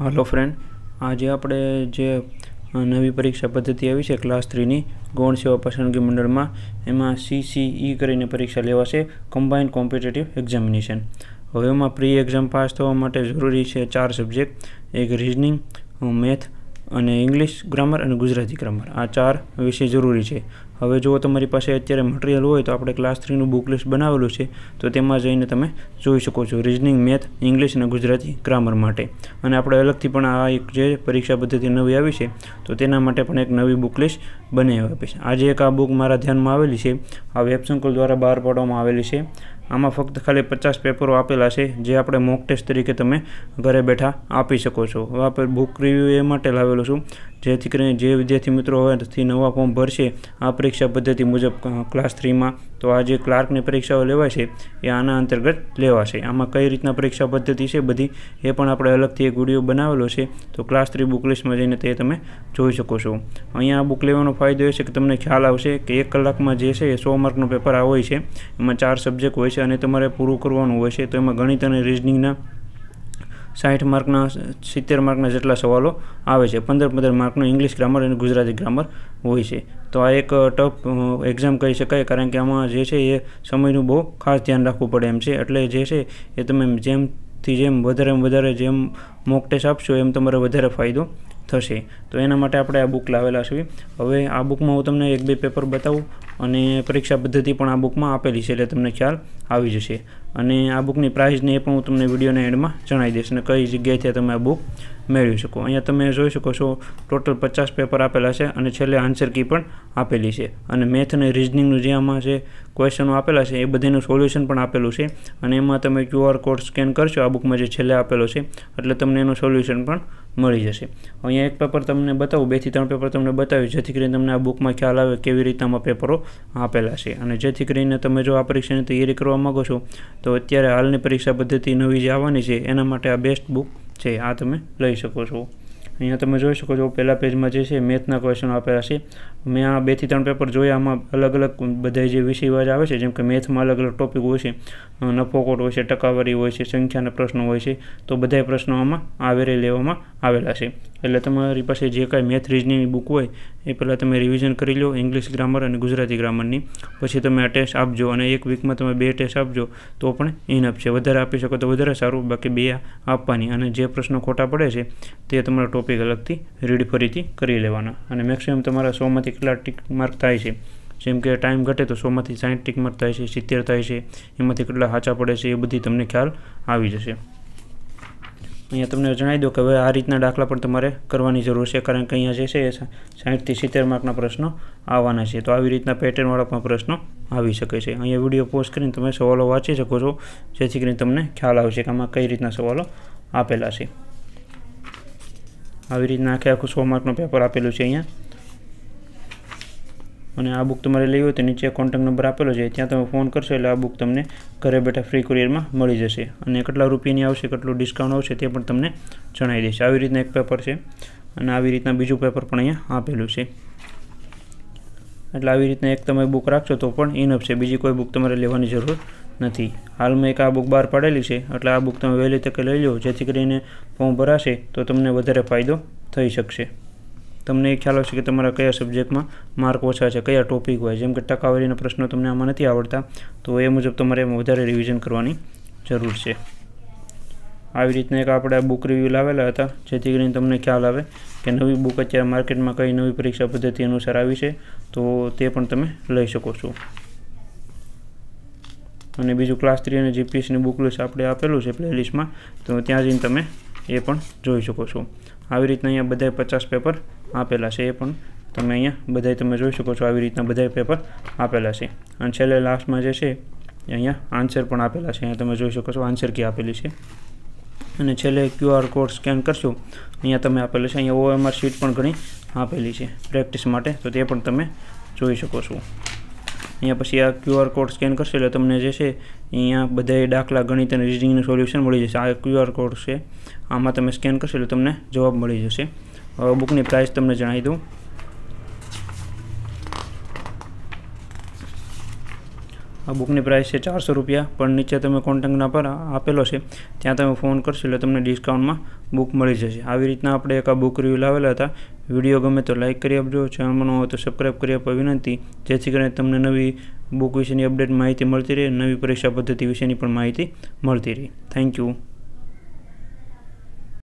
હાલો friend આજે આપણે જે નવી પરીક્ષા પદ્ધતિ આવી છે ક્લાસ થ્રીની ગૌણ સેવા પસંદગી મંડળમાં એમાં સીસીઈ e કરીને પરીક્ષા લેવાશે કમ્બાઇન્ડ કોમ્પિટેટિવ એક્ઝામિનેશન હવે એમાં પ્રી એક્ઝામ પાસ થવા માટે જરૂરી છે ચાર સબ્જેક્ટ એક રિઝનિંગ મેથ અને ઇંગ્લિશ ગ્રામર અને ગુજરાતી ગ્રામર આ ચાર વિષય જરૂરી છે હવે જો તમારી પાસે અત્યારે મટિરિયલ હોય તો આપણે ક્લાસ થ્રીનું બુક લિસ્ટ બનાવેલું છે તો તેમાં જઈને તમે જોઈ શકો છો રિઝનિંગ મેથ ઇંગ્લિશ અને ગુજરાતી ગ્રામર માટે અને આપણે અલગથી પણ આ એક જે પરીક્ષા પદ્ધતિ નવી આવી છે તો તેના માટે પણ એક નવી બુક લિસ્ટ બનાવી આપીશ આજે એક આ બુક મારા ધ્યાનમાં આવેલી છે આ વેબસંકુલ દ્વારા બહાર પાડવામાં આવેલી છે આમાં ફક્ત ખાલી પચાસ પેપરો આપેલા છે જે આપણે મોક ટેસ્ટ તરીકે તમે ઘરે બેઠા આપી શકો છો હવે આપણે બુક રિવ્યૂ એ માટે લાવેલો છું જેથી કરીને જે વિદ્યાર્થી મિત્રો હોયથી નવા ફોર્મ ભરશે આ પરીક્ષા પદ્ધતિ મુજબ ક્લાસ થ્રીમાં તો આ જે ક્લાર્કની પરીક્ષાઓ લેવાય છે એ આના અંતર્ગત લેવાશે આમાં કઈ રીતના પરીક્ષા પદ્ધતિ છે બધી એ પણ આપણે અલગથી એક વિડીયો બનાવેલો છે તો ક્લાસ થ્રી બુક લિસ્ટમાં જઈને તે તમે જોઈ શકો છો અહીંયા આ બુક લેવાનો ફાયદો એ છે કે તમને ખ્યાલ આવશે કે એક કલાકમાં જે છે એ સો માર્કનું પેપર આ હોય છે એમાં ચાર સબ્જેક્ટ હોય છે અને તમારે પૂરું કરવાનું હોય છે તો એમાં ગણિત અને રિઝનિંગના સાઠ માર્કના સિત્તેર માર્કના જેટલા સવાલો આવે છે પંદર પંદર માર્કનો ઇંગ્લિશ ગ્રામર અને ગુજરાતી ગ્રામર હોય છે તો આ એક ટફ એક્ઝામ કહી શકાય કારણ કે આમાં જે છે એ સમયનું બહુ ખાસ ધ્યાન રાખવું પડે એમ છે એટલે જે છે એ તમે જેમથી જેમ વધારે વધારે જેમ મોક ટેસ્ટ આપશો એમ તમારે વધારે ફાયદો થશે તો એના માટે આપણે આ બુક લાવેલા છે હવે આ બુકમાં હું તમને એક બે પેપર બતાવું અને પરીક્ષા પદ્ધતિ પણ આ બુકમાં આપેલી છે એટલે તમને ખ્યાલ આવી જશે અને આ બુકની પ્રાઇઝને એ પણ હું તમને વિડીયોના એન્ડમાં જણાવી દઈશ અને કઈ જગ્યાએથી તમે આ બુક મેળવી શકો અહીંયા તમે જોઈ શકો છો ટોટલ પચાસ પેપર આપેલા છે અને છેલ્લે આન્સર કી પણ આપેલી છે અને મેથ અને રિઝનિંગનું જે આમાં જે ક્વેશ્ચનો આપેલા છે એ બધાનું સોલ્યુશન પણ આપેલું છે અને એમાં તમે ક્યુઆર કોડ સ્કેન કરશો આ બુકમાં જે છેલ્લે આપેલો છે એટલે તમને એનું સોલ્યુશન પણ મળી જશે અહીંયા એક પેપર તમને બતાવું બેથી ત્રણ પેપર તમને બતાવ્યું જેથી કરીને તમને આ બુકમાં ખ્યાલ આવે કેવી રીતના પેપરો આપેલા છે અને જેથી કરીને તમે જો આ પરીક્ષાની તૈયારી કરવા માગો છો તો અત્યારે હાલની પરીક્ષા પદ્ધતિ નવી જે આવવાની છે એના માટે આ બેસ્ટ બુક છે આ તમે લઈ શકો છો અહીંયા તમે જોઈ શકો છો પહેલાં પેજમાં જે છે મેથના ક્વેશ્ચનો આપેલા છે મેં આ બે થી ત્રણ પેપર જોયા આમાં અલગ અલગ બધા જે વિષયવાજ આવે છે જેમ કે મેથમાં અલગ અલગ ટોપિક હોય છે નફો નફોકોટ હોય છે ટકાવારી હોય છે સંખ્યાના પ્રશ્નો હોય છે તો બધા પ્રશ્નો આમાં આવરે લેવામાં આવેલા છે એટલે તમારી પાસે જે કાંઈ મેથ રિઝનિંગની બુક હોય એ પહેલાં તમે રિવિઝન કરી લો ઇંગ્લિશ ગ્રામર અને ગુજરાતી ગ્રામરની પછી તમે આ ટેસ્ટ આપજો અને એક વીકમાં તમે બે ટેસ્ટ આપજો તો પણ ઇન છે વધારે આપી શકો તો વધારે સારું બાકી બે આપવાની અને જે પ્રશ્નો ખોટા પડે છે તે તમારા ટોપિક અલગથી રીડ ફરીથી કરી લેવાના અને મેક્સિમમ તમારા સોમાંથી કેટલા ટીક માર્ક થાય છે જેમ કે ટાઈમ ઘટે તો સોમાંથી સાઠ ટીક માર્ક થાય છે સિત્તેર થાય છે એમાંથી કેટલા હાચા પડે છે એ બધી તમને ખ્યાલ આવી જશે અહીંયા તમને જણાવી દઉં કે હવે આ રીતના દાખલા પણ તમારે કરવાની જરૂર છે કારણ કે અહીંયા જે છે એ સાહીઠથી સિત્તેર માર્કના પ્રશ્નો આવવાના છે તો આવી રીતના પેટર્નવાળા પણ પ્રશ્નો આવી શકે છે અહીંયા વિડીયો પોસ્ટ કરીને તમે સવાલો વાંચી શકો છો જેથી કરીને તમને ખ્યાલ આવશે કે આમાં કઈ રીતના સવાલો આપેલા છે આવી રીતના આખે આખું સો માર્કનું પેપર આપેલું છે અહીંયા અને આ બુક તમારે લેવી હોય તો નીચે કોન્ટેક્ટ નંબર આપેલો છે ત્યાં તમે ફોન કરશો એટલે આ બુક તમને ઘરે બેઠા ફ્રી કુરિયરમાં મળી જશે અને કેટલા રૂપિયાની આવશે કેટલું ડિસ્કાઉન્ટ આવશે તે પણ તમને જણાવી દેશે આવી રીતના એક પેપર છે અને આવી રીતના બીજું પેપર પણ અહીંયા આપેલું છે એટલે આવી રીતના એક તમે બુક રાખશો તો પણ ઇનફ છે બીજી કોઈ બુક તમારે લેવાની જરૂર નથી હાલમાં એક આ બુક બહાર પાડેલી છે એટલે આ બુક તમે વહેલી તકે લઈ લો જેથી કરીને ફોર્મ ભરાશે તો તમને વધારે ફાયદો થઈ શકશે તમને એ ખ્યાલ હશે કે તમારા કયા સબ્જેક્ટમાં માર્ક ઓછા છે કયા ટોપિક હોય જેમ કે ટકાવારીના પ્રશ્નો તમને આમાં નથી આવડતા તો એ મુજબ તમારે એમાં વધારે રિવિઝન કરવાની જરૂર છે આવી રીતના એક આપણે બુક રિવ્યૂ લાવેલા હતા જેથી કરીને તમને ખ્યાલ આવે કે નવી બુક અત્યારે માર્કેટમાં કઈ નવી પરીક્ષા પદ્ધતિ અનુસાર આવી છે તો તે પણ તમે લઈ શકો છો અને બીજું ક્લાસ થ્રી અને જીપીએસની બુક લિસ્ટ આપણે આપેલું છે પ્લે લિસ્ટમાં તો ત્યાં જઈને તમે એ પણ જોઈ શકો છો આવી રીતના અહીંયા બધાય પચાસ પેપર આપેલા છે એ પણ તમે અહીંયા બધાય તમે જોઈ શકો છો આવી રીતના બધાય પેપર આપેલા છે અને છેલ્લે લાસ્ટમાં જે છે અહીંયા આન્સર પણ આપેલા છે અહીંયા તમે જોઈ શકો છો આન્સર કી આપેલી છે અને છેલ્લે ક્યુઆર કોડ સ્કેન કરશો અહીંયા તમે આપેલું છે અહીંયા ઓએમઆર શીટ પણ ઘણી આપેલી છે પ્રેક્ટિસ માટે તો તે પણ તમે જોઈ શકો છો અહીંયા પછી આ ક્યુઆર કોડ સ્કેન કરશે એટલે તમને જે છે અહીંયા બધા દાખલા ગણિત અને રીડિંગનું સોલ્યુશન મળી જશે આ ક્યુઆર કોડ છે આમાં તમે સ્કેન કરશો એટલે તમને જવાબ મળી જશે બુકની પ્રાઇસ તમને જણાવી દઉં આ બુકની પ્રાઇસ છે ચારસો રૂપિયા પણ નીચે તમે કોન્ટેક્ટ નંબર આપેલો છે ત્યાં તમે ફોન કરશો એટલે તમને ડિસ્કાઉન્ટમાં બુક મળી જશે આવી રીતના આપણે એક આ બુક રિવ્યૂ લાવેલા હતા વિડીયો ગમે તો લાઇક કરી આપજો ચેનલમાં હોય તો સબસ્ક્રાઈબ કરી આપવા વિનંતી જેથી કરીને તમને નવી બુક વિશેની અપડેટ માહિતી મળતી રહે નવી પરીક્ષા પદ્ધતિ વિશેની પણ માહિતી મળતી રહે થેન્ક યુ